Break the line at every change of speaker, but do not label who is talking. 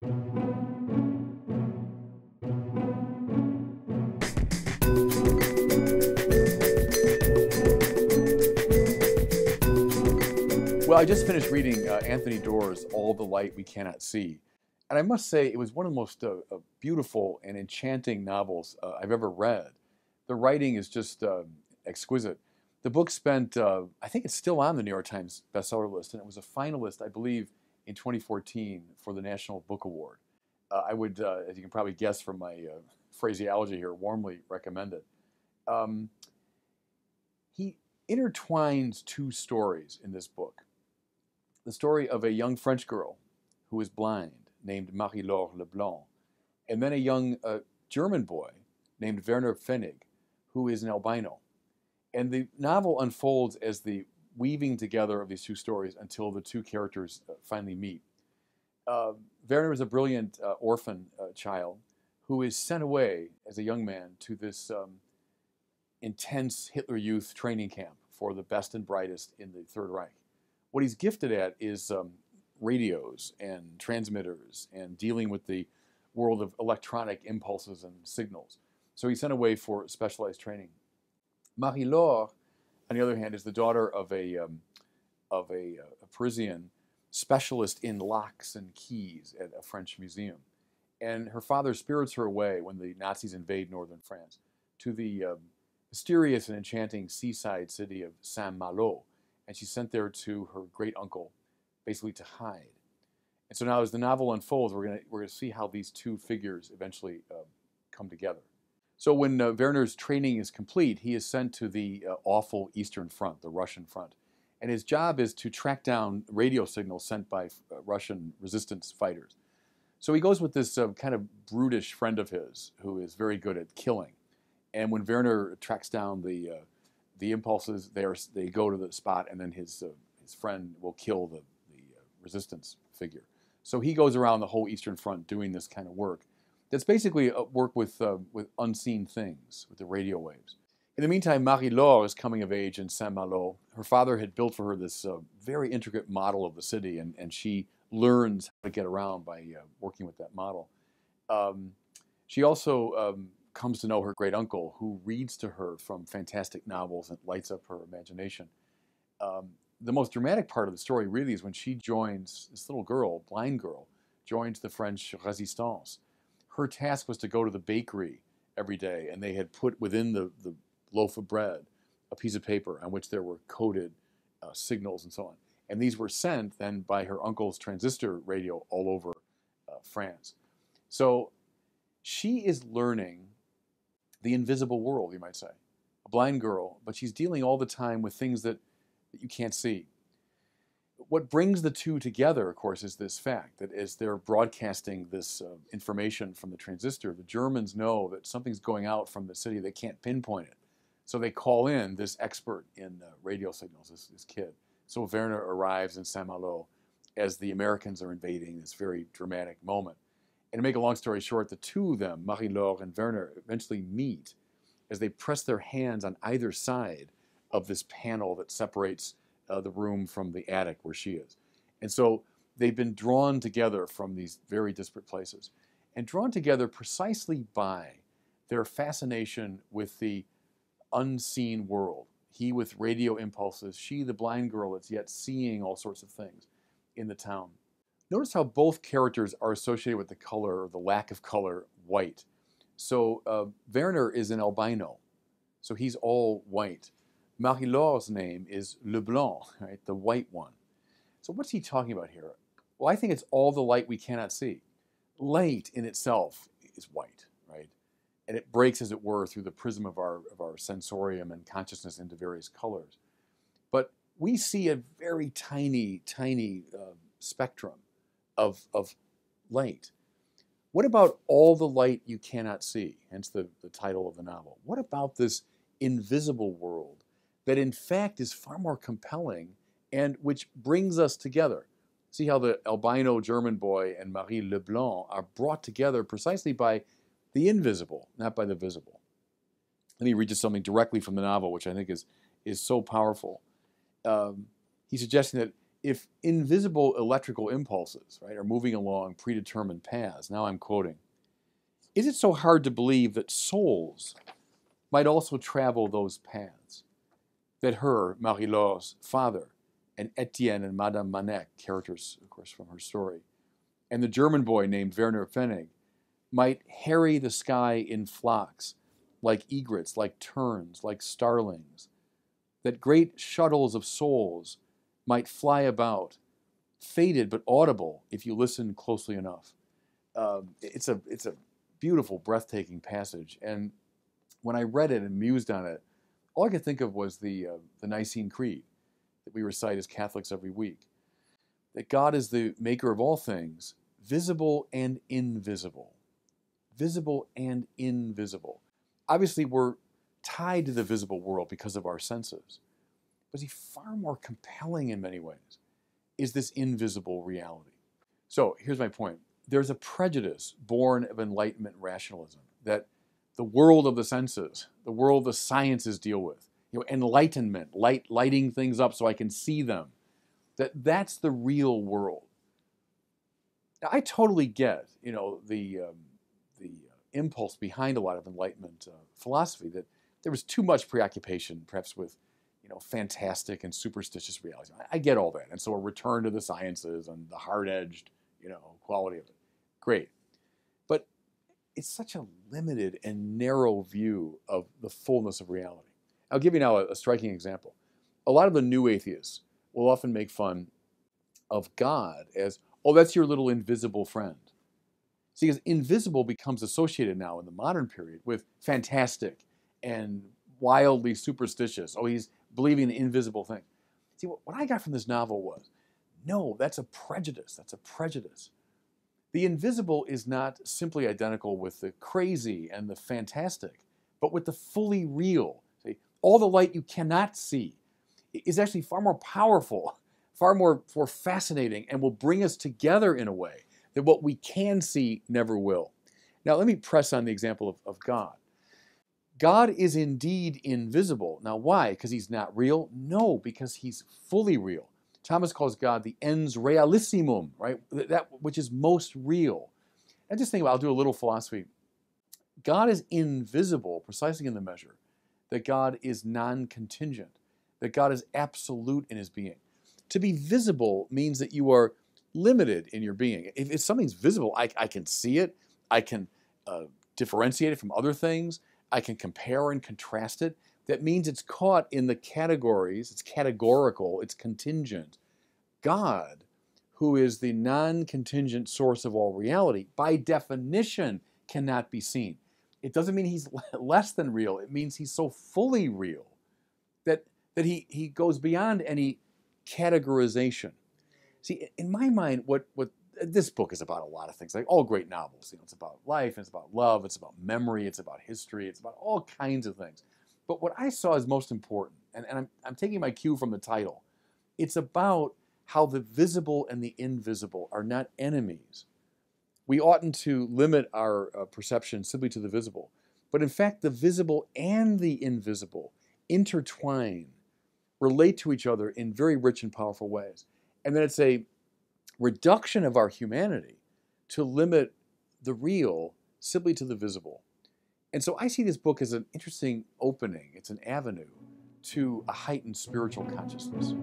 Well, I just finished reading uh, Anthony Doerr's All the Light We Cannot See. And I must say, it was one of the most uh, uh beautiful and enchanting novels uh, I've ever read. The writing is just uh, exquisite. The book spent, uh, I think it's still on the New York Times bestseller list, and it was a finalist, I believe, in 2014 for the National Book Award. Uh, I would, uh, as you can probably guess from my uh, phraseology here, warmly recommend it. Um, he intertwines two stories in this book the story of a young French girl who is blind, named Marie-Laure Leblanc, and then a young uh, German boy named Werner Pfennig, who is an albino. And the novel unfolds as the weaving together of these two stories until the two characters uh, finally meet. Uh, Werner is a brilliant uh, orphan uh, child who is sent away as a young man to this um, intense Hitler Youth training camp for the best and brightest in the Third Reich. What he's gifted at is um, radios and transmitters and dealing with the world of electronic impulses and signals. So he's sent away for specialized training. Marie-Laure on the other hand, is the daughter of a um, of a, uh, a, Parisian specialist in locks and keys at a French museum, and her father spirits her away when the Nazis invade northern France to the um, mysterious and enchanting seaside city of Saint Malo, and she's sent there to her great uncle, basically to hide. And so now, as the novel unfolds, we're going we're gonna see how these two figures eventually um, come together. So when uh, Werner's training is complete, he is sent to the uh, awful Eastern Front, the Russian front. And his job is to track down radio signals sent by uh, Russian resistance fighters. So he goes with this uh, kind of brutish friend of his who is very good at killing. And when Werner tracks down the, uh, the impulses, they, are, they go to the spot, and then his, uh, his friend will kill the, the resistance figure. So he goes around the whole Eastern Front doing this kind of work that's basically uh, work with, uh, with unseen things, with the radio waves. In the meantime, Marie-Laure is coming of age in Saint-Malo. Her father had built for her this uh, very intricate model of the city, and, and she learns how to get around by uh, working with that model. Um, she also um, comes to know her great uncle, who reads to her from fantastic novels and lights up her imagination. Um, the most dramatic part of the story really is when she joins this little girl, blind girl, joins the French Resistance her task was to go to the bakery every day, and they had put within the, the loaf of bread a piece of paper on which there were coded uh, signals and so on. And these were sent then by her uncle's transistor radio all over uh, France. So she is learning the invisible world, you might say. A blind girl, but she's dealing all the time with things that, that you can't see what brings the two together, of course, is this fact that as they're broadcasting this uh, information from the transistor, the Germans know that something's going out from the city. They can't pinpoint it. So they call in this expert in uh, radio signals, this, this, kid. So Werner arrives in Saint Malo as the Americans are invading this very dramatic moment. And to make a long story short, the two of them, Marie-Laure and Werner, eventually meet as they press their hands on either side of this panel that separates uh, the room from the attic where she is. And so they've been drawn together from these very disparate places and drawn together precisely by their fascination with the unseen world. He with radio impulses, she the blind girl that's yet seeing all sorts of things in the town. Notice how both characters are associated with the color or the lack of color white. So uh, Werner is an albino, so he's all white marie Laure's name is Leblanc, right, the white one. So what's he talking about here? Well, I think it's all the light we cannot see. Light in itself is white, right? And it breaks, as it were, through the prism of our, of our sensorium and consciousness into various colors. But we see a very tiny, tiny uh, spectrum of, of light. What about all the light you cannot see? Hence the, the title of the novel. What about this invisible world that in fact is far more compelling and which brings us together. See how the albino German boy and Marie Leblanc are brought together precisely by the invisible, not by the visible. Let me read you something directly from the novel, which I think is, is so powerful. Um, he's suggesting that if invisible electrical impulses right, are moving along predetermined paths, now I'm quoting, is it so hard to believe that souls might also travel those paths? that her, marie Laure's father, and Etienne and Madame Manet characters, of course, from her story, and the German boy named Werner Pfennig might harry the sky in flocks, like egrets, like terns, like starlings, that great shuttles of souls might fly about, faded but audible if you listen closely enough. Um, it's, a, it's a beautiful, breathtaking passage. And when I read it and mused on it, all I could think of was the, uh, the Nicene Creed that we recite as Catholics every week that God is the maker of all things, visible and invisible. Visible and invisible. Obviously, we're tied to the visible world because of our senses. But see, far more compelling in many ways is this invisible reality. So here's my point there's a prejudice born of Enlightenment rationalism that the world of the senses, the world the sciences deal with, you know, enlightenment, light, lighting things up so I can see them. That that's the real world. Now, I totally get, you know, the um, the impulse behind a lot of Enlightenment uh, philosophy that there was too much preoccupation, perhaps with, you know, fantastic and superstitious realities. I, I get all that, and so a return to the sciences and the hard-edged, you know, quality of it. Great it's such a limited and narrow view of the fullness of reality. I'll give you now a, a striking example. A lot of the new atheists will often make fun of God as, oh, that's your little invisible friend. See, because invisible becomes associated now in the modern period with fantastic and wildly superstitious. Oh, he's believing in the invisible thing. See, what I got from this novel was no, that's a prejudice. That's a prejudice. The invisible is not simply identical with the crazy and the fantastic, but with the fully real. See, all the light you cannot see is actually far more powerful, far more, more fascinating, and will bring us together in a way that what we can see never will. Now, let me press on the example of, of God. God is indeed invisible. Now, why? Because he's not real? No, because he's fully real. Thomas calls God the ens realissimum, right? That which is most real. And just think about, I'll do a little philosophy. God is invisible, precisely in the measure that God is non contingent, that God is absolute in his being. To be visible means that you are limited in your being. If, if something's visible, I, I, can see it, I can uh, differentiate it from other things, I can compare and contrast it that means it's caught in the categories, it's categorical, it's contingent. God, who is the non contingent source of all reality, by definition cannot be seen. It doesn't mean he's less than real, it means he's so fully real that, that he, he goes beyond any categorization. See, in my mind, what, what this book is about a lot of things, like all great novels. You know, it's about life, it's about love, it's about memory, it's about history, it's about all kinds of things. But what I saw is most important, and, and I'm, I'm taking my cue from the title. It's about how the visible and the invisible are not enemies. We oughtn't to limit our uh, perception simply to the visible, but in fact, the visible and the invisible intertwine, relate to each other in very rich and powerful ways. And then it's a reduction of our humanity to limit the real simply to the visible. And so I see this book as an interesting opening, it's an avenue to a heightened spiritual consciousness.